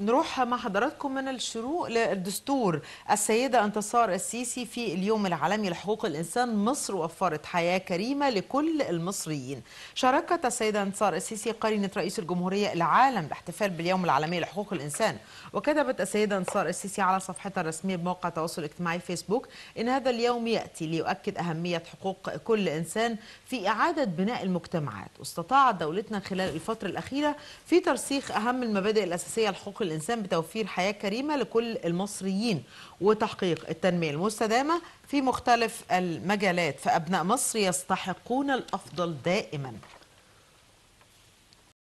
نروح مع حضراتكم من الشروق للدستور السيدة انتصار السيسي في اليوم العالمي لحقوق الإنسان مصر وفرت حياة كريمة لكل المصريين شاركت السيدة انتصار السيسي قرينة رئيس الجمهورية العالم باحتفال باليوم العالمي لحقوق الإنسان وكتبت السيدة انتصار السيسي على صفحتها الرسمية بموقع التواصل الاجتماعي فيسبوك إن هذا اليوم يأتي ليؤكد أهمية حقوق كل إنسان في إعادة بناء المجتمعات واستطاعت دولتنا خلال الفترة الأخيرة في ترسيخ أهم المبادئ الأساسية لحقوق الإنسان بتوفير حياة كريمة لكل المصريين وتحقيق التنمية المستدامة في مختلف المجالات فأبناء مصر يستحقون الأفضل دائماً